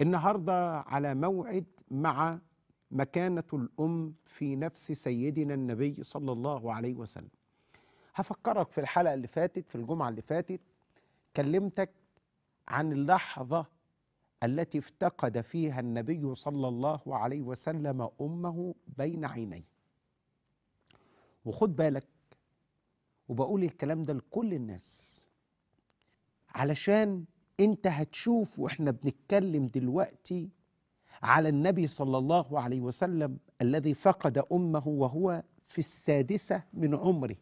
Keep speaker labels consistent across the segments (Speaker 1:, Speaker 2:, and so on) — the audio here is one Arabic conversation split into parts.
Speaker 1: النهارده على موعد مع مكانة الأم في نفس سيدنا النبي صلى الله عليه وسلم هفكرك في الحلقة اللي فاتت في الجمعة اللي فاتت كلمتك عن اللحظة التي افتقد فيها النبي صلى الله عليه وسلم أمه بين عينيه وخد بالك وبقول الكلام ده لكل الناس علشان انت هتشوف واحنا بنتكلم دلوقتي على النبي صلى الله عليه وسلم الذي فقد امه وهو في السادسه من عمره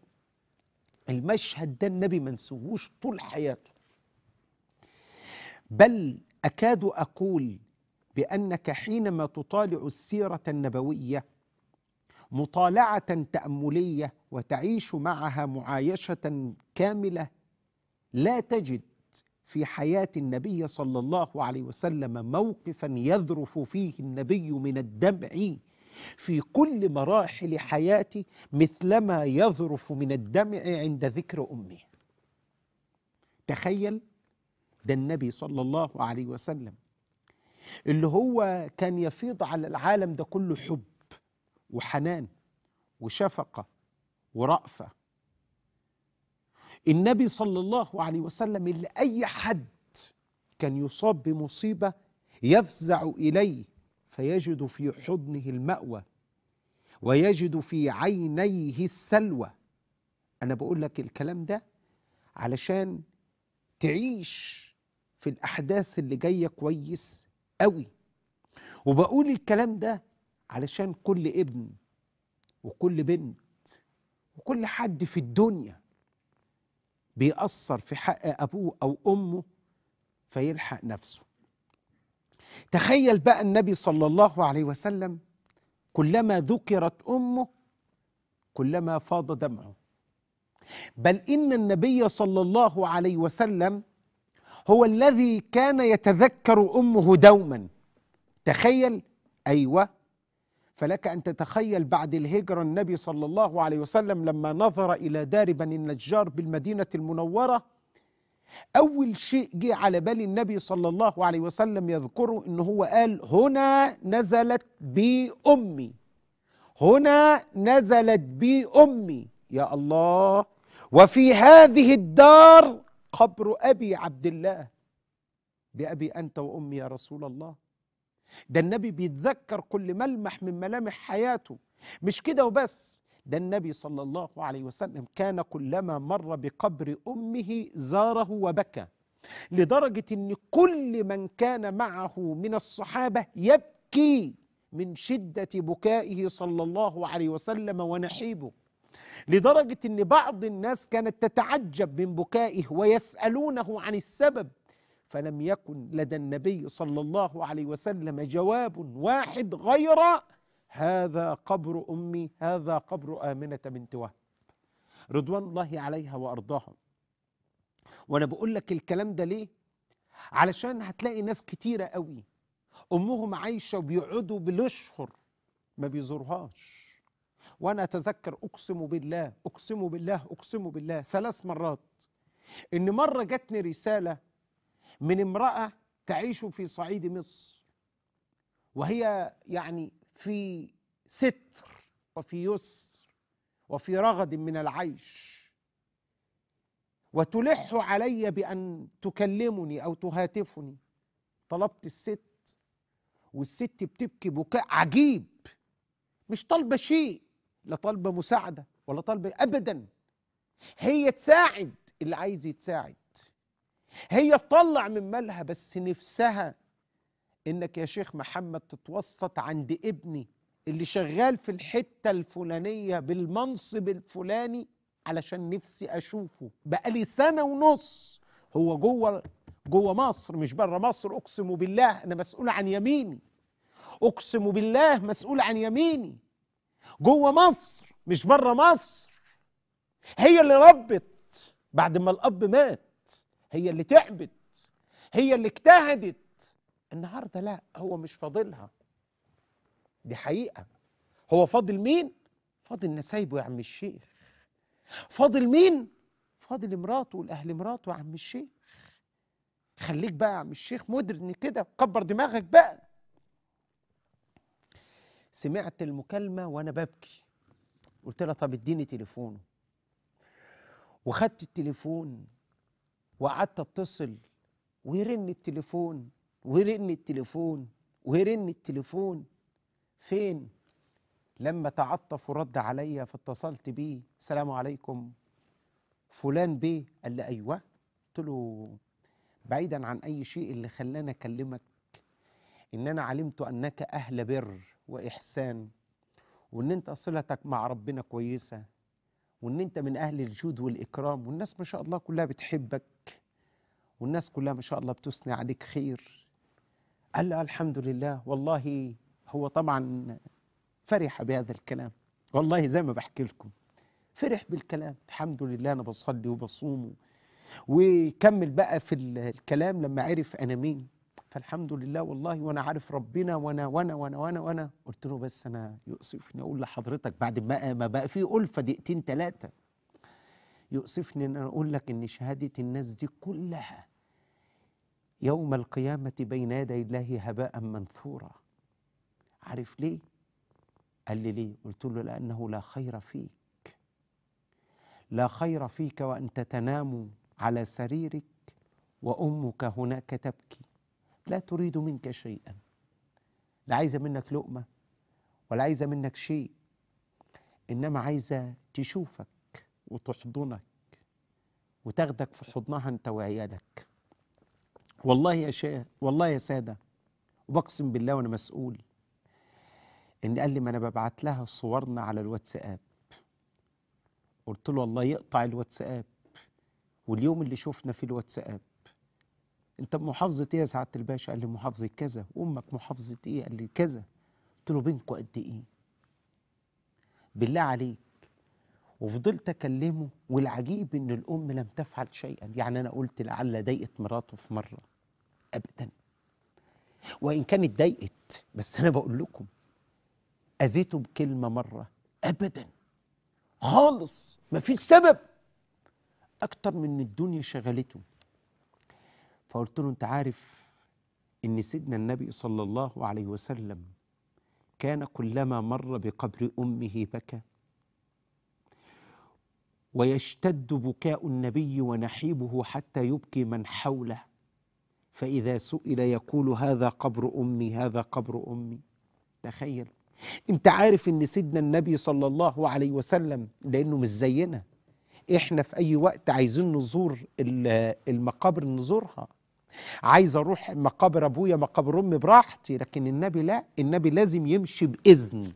Speaker 1: المشهد ده النبي ما نسوهوش طول حياته بل اكاد اقول بانك حينما تطالع السيره النبويه مطالعه تامليه وتعيش معها معايشه كامله لا تجد في حياة النبي صلى الله عليه وسلم موقفا يذرف فيه النبي من الدمع في كل مراحل حياته مثلما يذرف من الدمع عند ذكر امه تخيل ده النبي صلى الله عليه وسلم اللي هو كان يفيض على العالم ده كله حب وحنان وشفقه ورأفه النبي صلى الله عليه وسلم اللي أي حد كان يصاب بمصيبة يفزع إليه فيجد في حضنه المأوى ويجد في عينيه السلوى أنا بقول لك الكلام ده علشان تعيش في الأحداث اللي جاية كويس قوي وبقول الكلام ده علشان كل ابن وكل بنت وكل حد في الدنيا بيأثر في حق أبوه أو أمه فيلحق نفسه تخيل بقى النبي صلى الله عليه وسلم كلما ذكرت أمه كلما فاض دمعه بل إن النبي صلى الله عليه وسلم هو الذي كان يتذكر أمه دوما تخيل أيوه فلك أن تتخيل بعد الهجرة النبي صلى الله عليه وسلم لما نظر إلى دار بني النجار بالمدينة المنورة أول شيء جه على بال النبي صلى الله عليه وسلم يذكره إن هو قال هنا نزلت بي أمي هنا نزلت بي أمي يا الله وفي هذه الدار قبر أبي عبد الله بأبي أنت وأمي يا رسول الله ده النبي بيتذكر كل ملمح من ملامح حياته مش كده وبس ده النبي صلى الله عليه وسلم كان كلما مر بقبر امه زاره وبكى لدرجه ان كل من كان معه من الصحابه يبكي من شده بكائه صلى الله عليه وسلم ونحيبه لدرجه ان بعض الناس كانت تتعجب من بكائه ويسالونه عن السبب فلم يكن لدى النبي صلى الله عليه وسلم جواب واحد غير هذا قبر امي هذا قبر امنه بنت وهب رضوان الله عليها وارضاها وانا بقول لك الكلام ده ليه علشان هتلاقي ناس كتيره قوي امهم عايشه وبيقعدوا بالاشهر ما بيزورهاش وانا اتذكر اقسم بالله اقسم بالله اقسم بالله ثلاث مرات ان مره جاتني رساله من امرأة تعيش في صعيد مصر وهي يعني في ستر وفي يسر وفي رغد من العيش وتلح علي بأن تكلمني أو تهاتفني طلبت الست والست بتبكي بكاء عجيب مش طالبة شيء لا طالبة مساعدة ولا طالبة أبدا هي تساعد اللي عايز يتساعد هي تطلع من مالها بس نفسها انك يا شيخ محمد تتوسط عند ابني اللي شغال في الحته الفلانيه بالمنصب الفلاني علشان نفسي اشوفه بقالي سنه ونص هو جوه جوه مصر مش بره مصر اقسم بالله انا مسؤول عن يميني اقسم بالله مسؤول عن يميني جوه مصر مش بره مصر هي اللي ربت بعد ما الاب مات هي اللي تعبت هي اللي اجتهدت النهارده لا هو مش فاضلها دي حقيقه هو فاضل مين فاضل نسايبه يا عم الشيخ فاضل مين فاضل مراته والاهل مراته يا عم الشيخ خليك بقى يا عم الشيخ مدرن كده كبر دماغك بقى سمعت المكالمه وانا ببكي قلت لها طب اديني تليفونه وخدت التليفون وقعدت اتصل ويرن التليفون ويرن التليفون ويرن التليفون فين لما تعطف ورد عليا فاتصلت بيه السلام عليكم فلان بيه قال لي ايوه قلت له بعيدا عن اي شيء اللي خلاني اكلمك ان انا علمت انك اهل بر واحسان وان انت صلتك مع ربنا كويسه وان انت من اهل الجود والاكرام والناس ما شاء الله كلها بتحبك والناس كلها ما شاء الله بتثني عليك خير قال له الحمد لله والله هو طبعا فرح بهذا الكلام والله زي ما بحكي لكم فرح بالكلام الحمد لله انا بصلي وبصوم وكمل بقى في الكلام لما عرف انا مين فالحمد لله والله وانا عارف ربنا وانا وانا وانا وانا وانا قلت له بس انا يؤسفني اقول لحضرتك بعد ما ما بقى في الفه دقيقتين ثلاثه يؤسفني ان انا اقول لك ان شهاده الناس دي كلها يوم القيامه بين يدي الله هباء منثورا عارف ليه قال لي ليه قلت له لانه لا خير فيك لا خير فيك وانت تنام على سريرك وامك هناك تبكي لا تريد منك شيئا لا عايزة منك لقمة ولا عايزة منك شيء إنما عايزة تشوفك وتحضنك وتاخدك في حضنها أنت وعيالك والله يا شيخ والله يا سادة وبقسم بالله وأنا مسؤول إن قال لي ما أنا ببعت لها صورنا على الواتساب قلت له الله يقطع الواتساب واليوم اللي شفنا فيه الواتساب انت محافظه ايه يا سعاده الباشا قال لي محافظه كذا وامك محافظه ايه قال لي كذا قلت له بينكم قد ايه بالله عليك وفضلت اكلمه والعجيب ان الام لم تفعل شيئا يعني انا قلت لعل ضايقت مراته في مره ابدا وان كانت ضايقت بس انا بقول لكم اذيته بكلمه مره ابدا خالص مفيش سبب اكتر من الدنيا شغلته فقلت له أنت عارف إن سيدنا النبي صلى الله عليه وسلم كان كلما مر بقبر أمه بكى ويشتد بكاء النبي ونحيبه حتى يبكي من حوله فإذا سئل يقول هذا قبر أمي هذا قبر أمي تخيل أنت عارف إن سيدنا النبي صلى الله عليه وسلم لأنه مش زينا إحنا في أي وقت عايزين نزور المقابر نزورها عايز اروح مقابر ابويا مقابر امي براحتي لكن النبي لا النبي لازم يمشي باذن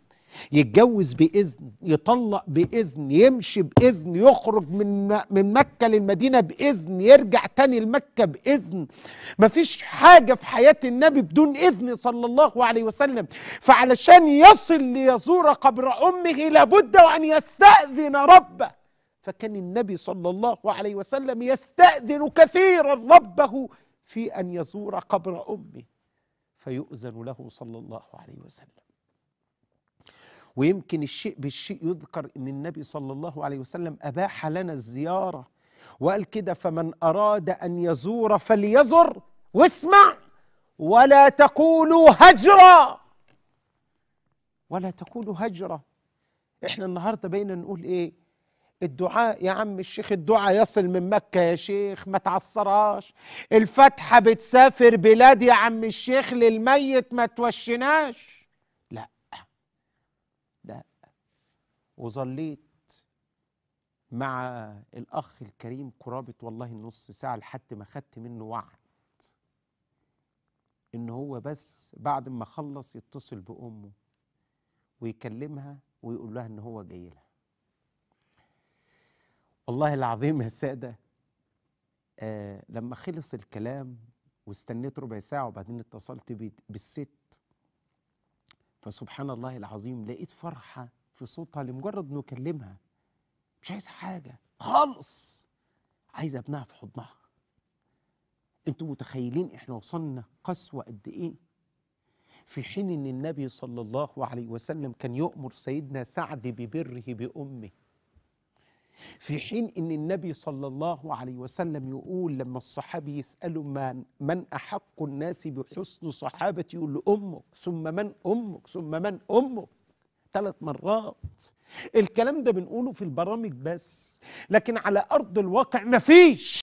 Speaker 1: يتجوز باذن يطلق باذن يمشي باذن يخرج من من مكه للمدينه باذن يرجع تاني لمكه باذن مفيش حاجه في حياه النبي بدون اذن صلى الله عليه وسلم فعلشان يصل ليزور قبر امه لابد وان يستاذن ربه فكان النبي صلى الله عليه وسلم يستأذن كثيرا ربه في أن يزور قبر أمه فيؤذن له صلى الله عليه وسلم ويمكن الشيء بالشيء يذكر ان النبي صلى الله عليه وسلم اباح لنا الزياره وقال كده فمن اراد ان يزور فليزر واسمع ولا تقولوا هجرا ولا تقولوا هجرا احنا النهارده بينا نقول ايه الدعاء يا عم الشيخ الدعاء يصل من مكة يا شيخ ما تعصراش الفاتحة بتسافر بلاد يا عم الشيخ للميت ما توشناش لا لا وظليت مع الأخ الكريم قرابة والله نص ساعة لحد ما خدت منه وعد إن هو بس بعد ما خلص يتصل بأمه ويكلمها ويقول لها إن هو جاي لها والله العظيم يا ساده آه لما خلص الكلام واستنيت ربع ساعه وبعدين اتصلت بالست فسبحان الله العظيم لقيت فرحه في صوتها لمجرد انه يكلمها مش عايزه حاجه خالص عايزه ابنها في حضنها انتوا متخيلين احنا وصلنا قسوه قد ايه في حين ان النبي صلى الله عليه وسلم كان يؤمر سيدنا سعد ببره بامه في حين ان النبي صلى الله عليه وسلم يقول لما الصحابي يساله من من احق الناس بحسن صحابتي يقول له امك ثم من امك ثم من امك ثلاث مرات الكلام ده بنقوله في البرامج بس لكن على ارض الواقع مفيش